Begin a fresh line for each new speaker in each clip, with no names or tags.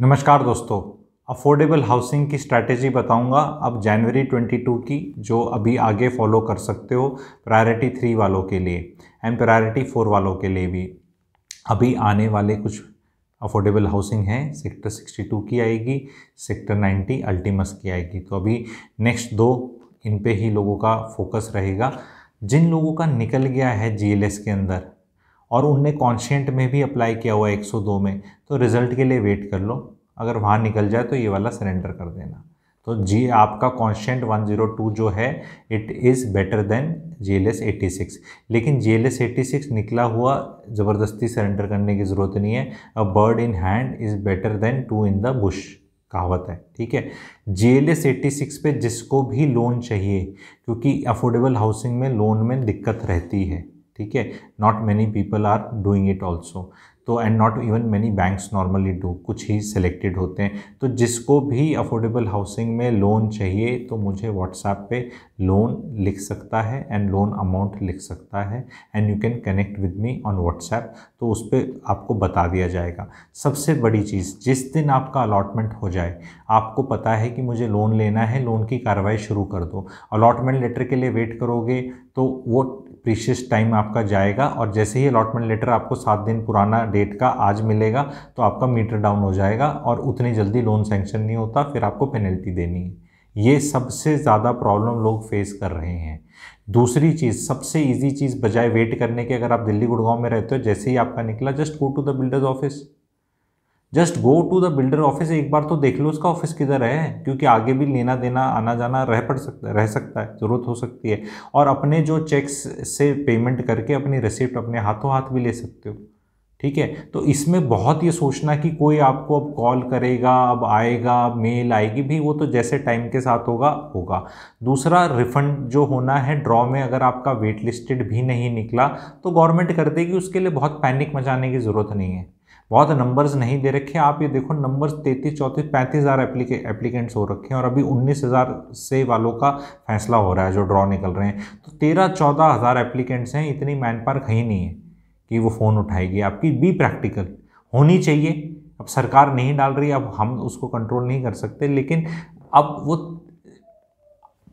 नमस्कार दोस्तों affordable housing की स्ट्रैटेजी बताऊंगा अब जनवरी 22 की जो अभी आगे फॉलो कर सकते हो प्रायोरिटी थ्री वालों के लिए एंड प्रायोरिटी फोर वालों के लिए भी अभी आने वाले कुछ अफोर्डेबल हाउसिंग है सेक्टर 62 की आएगी सेक्टर 90 अल्टीमस की आएगी तो अभी नेक्स्ट दो इन पे ही लोगों का फोकस रहेगा जिन लोगों का निकल गया है जी के अंदर और उनने कॉन्शियंट में भी अप्लाई किया हुआ है 102 में तो रिज़ल्ट के लिए वेट कर लो अगर वहाँ निकल जाए तो ये वाला सरेंडर कर देना तो जी आपका कॉन्स्टेंट 102 जो है it is better than G L S eighty six लेकिन G L S eighty six निकला हुआ ज़बरदस्ती सरेंडर करने की ज़रूरत नहीं है a bird in hand is better than two in the bush कहावत है ठीक है जी एल एस सिक्स पे जिसको भी लोन चाहिए क्योंकि अफोर्डेबल हाउसिंग में लोन में दिक्कत रहती है ठीक है not many people are doing it also तो and not even many banks normally do कुछ ही सिलेक्टेड होते हैं तो जिसको भी अफोर्डेबल हाउसिंग में लोन चाहिए तो मुझे व्हाट्सएप पे लोन लिख सकता है एंड लोन अमाउंट लिख सकता है and you can connect with me on WhatsApp तो उस पर आपको बता दिया जाएगा सबसे बड़ी चीज़ जिस दिन आपका अलॉटमेंट हो जाए आपको पता है कि मुझे लोन लेना है लोन की कार्रवाई शुरू कर दो अलॉटमेंट लेटर के लिए वेट करोगे तो वो प्रीशियस टाइम आपका जाएगा और जैसे ही अलॉटमेंट लेटर आपको सात दिन पुराना डेट का आज मिलेगा तो आपका मीटर डाउन हो जाएगा और उतनी जल्दी लोन सेंक्शन नहीं होता फिर आपको पेनल्टी देनी है ये सबसे ज़्यादा प्रॉब्लम लोग फेस कर रहे हैं दूसरी चीज़ सबसे इजी चीज़ बजाय वेट करने के अगर आप दिल्ली गुड़गांव में रहते हो जैसे ही आपका निकला just go to the builders office just go to the builder office एक बार तो देख लो उसका ऑफिस किधर है क्योंकि आगे भी लेना देना आना जाना रह पड़ सकता रह सकता है ज़रूरत हो सकती है और अपने जो चेक्स से पेमेंट करके अपनी रिसिप्ट अपने हाथों हाथ भी ले सकते हो ठीक है तो इसमें बहुत ये सोचना कि कोई आपको अब कॉल करेगा अब आएगा मेल आएगी भी वो तो जैसे टाइम के साथ होगा होगा दूसरा रिफंड जो होना है ड्रॉ में अगर आपका वेट लिस्टेड भी नहीं निकला तो गवर्नमेंट कर देगी उसके लिए बहुत पैनिक मचाने की ज़रूरत नहीं है बहुत नंबर्स नहीं दे रखे आप ये देखो नंबर्स तैंतीस चौंतीस पैंतीस हज़ार एप्लीकेंट्स हो रखे हैं और अभी उन्नीस हज़ार से वालों का फैसला हो रहा है जो ड्रॉ निकल रहे हैं तो तेरह चौदह हज़ार एप्लीकेंट्स हैं इतनी मैन पार कहीं नहीं है कि वो फ़ोन उठाएगी आपकी बी प्रैक्टिकल होनी चाहिए अब सरकार नहीं डाल रही अब हम उसको कंट्रोल नहीं कर सकते लेकिन अब वो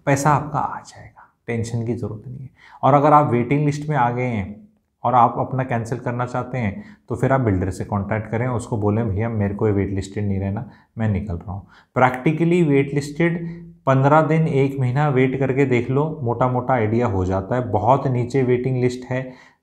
पैसा आपका आ जाएगा टेंशन की ज़रूरत नहीं है और अगर आप वेटिंग लिस्ट में आ गए हैं और आप अपना कैंसिल करना चाहते हैं तो फिर आप बिल्डर से कॉन्टैक्ट करें उसको बोलें भैया मेरे को वेट लिस्टेड नहीं रहना मैं निकल रहा हूँ प्रैक्टिकली वेट लिस्टेड पंद्रह दिन एक महीना वेट करके देख लो मोटा मोटा आइडिया हो जाता है बहुत नीचे वेटिंग लिस्ट है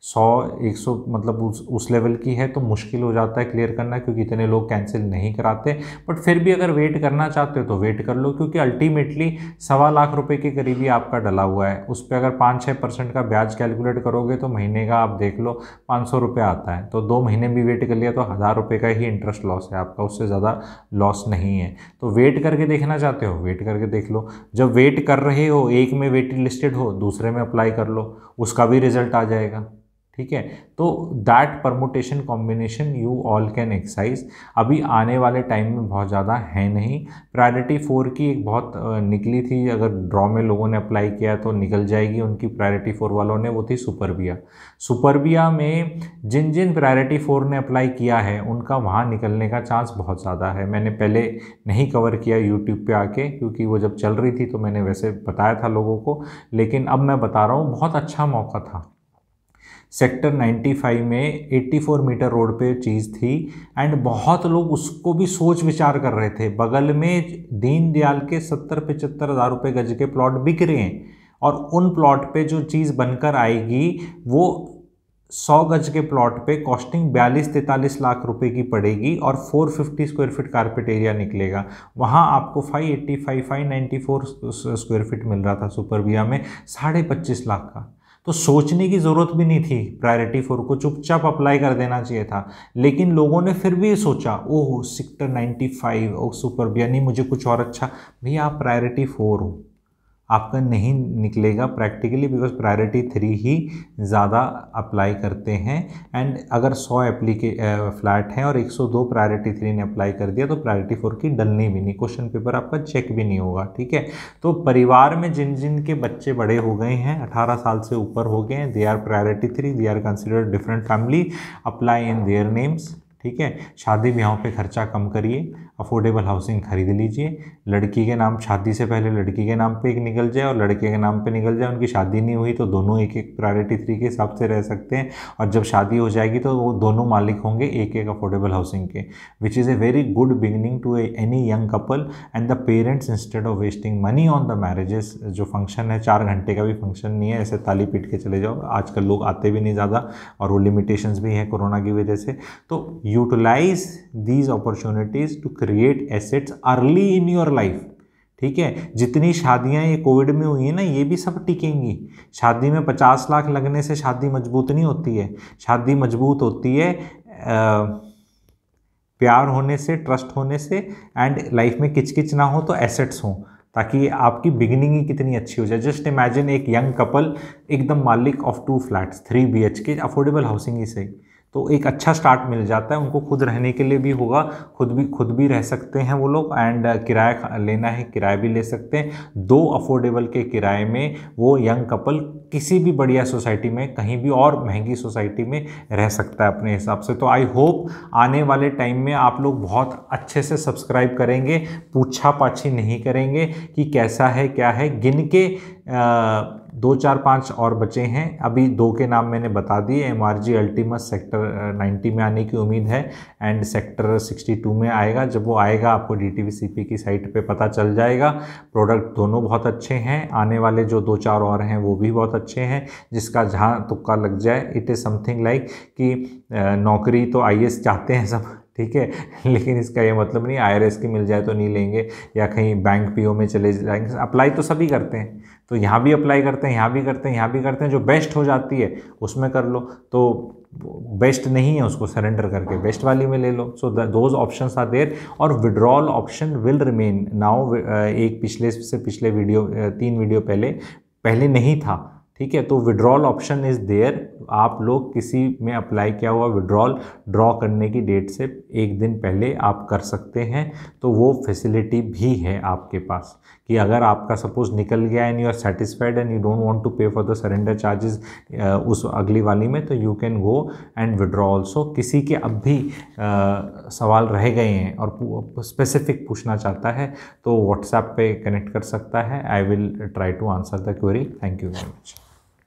सौ एक सौ मतलब उस उस लेवल की है तो मुश्किल हो जाता है क्लियर करना क्योंकि इतने लोग कैंसिल नहीं कराते बट फिर भी अगर वेट करना चाहते हो तो वेट कर लो क्योंकि अल्टीमेटली सवा लाख रुपए के करीबी आपका डला हुआ है उस पर अगर पाँच छः परसेंट का ब्याज कैलकुलेट करोगे तो महीने का आप देख लो पाँच सौ रुपये आता है तो दो महीने भी वेट कर लिया तो हज़ार रुपये का ही इंटरेस्ट लॉस है आपका उससे ज़्यादा लॉस नहीं है तो वेट करके देखना चाहते हो वेट करके देख लो जब वेट कर रहे हो एक में वेट लिस्टेड हो दूसरे में अप्लाई कर लो उसका भी रिजल्ट आ जाएगा ठीक है तो that permutation combination you all can exercise अभी आने वाले टाइम में बहुत ज़्यादा है नहीं प्रायोरिटी फोर की एक बहुत निकली थी अगर ड्रॉ में लोगों ने अप्लाई किया तो निकल जाएगी उनकी प्रायोरिटी फोर वालों ने वो थी सुपरबिया सुपरबिया में जिन जिन प्रायोरिटी फोर ने अप्लाई किया है उनका वहाँ निकलने का चांस बहुत ज़्यादा है मैंने पहले नहीं कवर किया यूट्यूब पर आके क्योंकि वो जब चल रही थी तो मैंने वैसे बताया था लोगों को लेकिन अब मैं बता रहा हूँ बहुत अच्छा मौका था सेक्टर 95 में 84 मीटर रोड पे चीज़ थी एंड बहुत लोग उसको भी सोच विचार कर रहे थे बगल में दीनदयाल के सत्तर पचहत्तर हज़ार रुपये गज के प्लॉट बिक रहे हैं और उन प्लॉट पे जो चीज़ बनकर आएगी वो सौ गज के प्लॉट पे कॉस्टिंग बयालीस तैंतालीस लाख रुपए की पड़ेगी और 450 स्क्वायर फीट कारपेट एरिया निकलेगा वहाँ आपको 585 एट्टी स्क्वायर फीट मिल रहा था सुपरबिया में साढ़े पच्चीस लाख का तो सोचने की ज़रूरत भी नहीं थी प्रायोरिटी फोर को चुपचाप अप्लाई कर देना चाहिए था लेकिन लोगों ने फिर भी सोचा ओह सेक्टर नाइन्टी फाइव और सुपर यानी मुझे कुछ और अच्छा भैया आप प्रायोरिटी फोर हो आपका नहीं निकलेगा प्रैक्टिकली बिकॉज प्रायोरिटी थ्री ही ज़्यादा अप्लाई करते हैं एंड अगर 100 एप्लीके फ्लैट हैं और 102 प्रायोरिटी थ्री ने अप्लाई कर दिया तो प्रायोरिटी फोर की डलनी भी नहीं क्वेश्चन पेपर आपका चेक भी नहीं होगा ठीक है तो परिवार में जिन जिन के बच्चे बड़े हो गए हैं अठारह साल से ऊपर हो गए हैं they are priority three they are consider different family apply in their names ठीक है शादी ब्याहों पे खर्चा कम करिए अफोर्डेबल हाउसिंग खरीद लीजिए लड़की के नाम शादी से पहले लड़की के नाम पे एक निकल जाए और लड़के के नाम पे निकल जाए उनकी शादी नहीं हुई तो दोनों एक एक प्रायोरिटी थ्री के हिसाब से रह सकते हैं और जब शादी हो जाएगी तो वो दोनों मालिक होंगे एक एक अफोर्डेबल हाउसिंग के which is a very good beginning to any young couple and the parents instead of wasting money on the marriages जो फंक्शन है चार घंटे का भी फंक्शन नहीं है ऐसे ताली पीट के चले जाओ आजकल लोग आते भी नहीं ज़्यादा और वो लिमिटेशंस भी हैं कोरोना की वजह से तो utilise these opportunities to create assets early in your life ठीक है जितनी शादियां ये कोविड में हुई हैं ना ये भी सब टिकेंगी शादी में पचास लाख लगने से शादी मजबूत नहीं होती है शादी मजबूत होती है आ, प्यार होने से ट्रस्ट होने से एंड लाइफ में किचकिच ना हो तो एसेट्स हों ताकि आपकी बिगिनिंग ही कितनी अच्छी हो जाए जस्ट इमेजिन एक यंग कपल एकदम मालिक of two flats three B H K affordable housing ही सही तो एक अच्छा स्टार्ट मिल जाता है उनको खुद रहने के लिए भी होगा खुद भी खुद भी रह सकते हैं वो लोग एंड uh, किराया लेना है किराया भी ले सकते हैं दो अफोर्डेबल के किराए में वो यंग कपल किसी भी बढ़िया सोसाइटी में कहीं भी और महंगी सोसाइटी में रह सकता है अपने हिसाब से तो आई होप आने वाले टाइम में आप लोग बहुत अच्छे से सब्सक्राइब करेंगे पूछा पाछी नहीं करेंगे कि कैसा है क्या है गिन के दो चार पाँच और बचे हैं अभी दो के नाम मैंने बता दिए M R G Ultimus sector ninety में आने की उम्मीद है एंड सेक्टर सिक्सटी टू में आएगा जब वो आएगा आपको D T V C P की साइट पे पता चल जाएगा प्रोडक्ट दोनों बहुत अच्छे हैं आने वाले जो दो चार और हैं वो भी बहुत अच्छे हैं जिसका जहाँ तुक्का लग जाए इट इज़ समथिंग लाइक कि नौकरी तो आई एस चाहते हैं सब ठीक है लेकिन इसका ये मतलब नहीं आई की मिल जाए तो नहीं लेंगे या कहीं बैंक पीओ में चले जाएंगे अप्लाई तो सभी करते हैं तो यहाँ भी अप्लाई करते हैं यहाँ भी करते हैं यहाँ भी करते हैं जो बेस्ट हो जाती है उसमें कर लो तो बेस्ट नहीं है उसको सरेंडर करके बेस्ट वाली में ले लो so those option are there और withdrawal option will remain now एक पिछले से पिछले वीडियो तीन वीडियो पहले पहले नहीं था ठीक है तो विड्रॉल ऑप्शन इज़ देयर आप लोग किसी में अप्लाई किया हुआ विड्रॉल ड्रॉ करने की डेट से एक दिन पहले आप कर सकते हैं तो वो फैसिलिटी भी है आपके पास कि अगर आपका सपोज निकल गया and you are satisfied and you don't want to pay for the surrender charges उस अगली वाली में तो you can go and withdraw also किसी के अब भी आ, सवाल रह गए हैं और स्पेसिफिक पूछना चाहता है तो व्हाट्सएप पे कनेक्ट कर सकता है I will try to answer the query thank you very much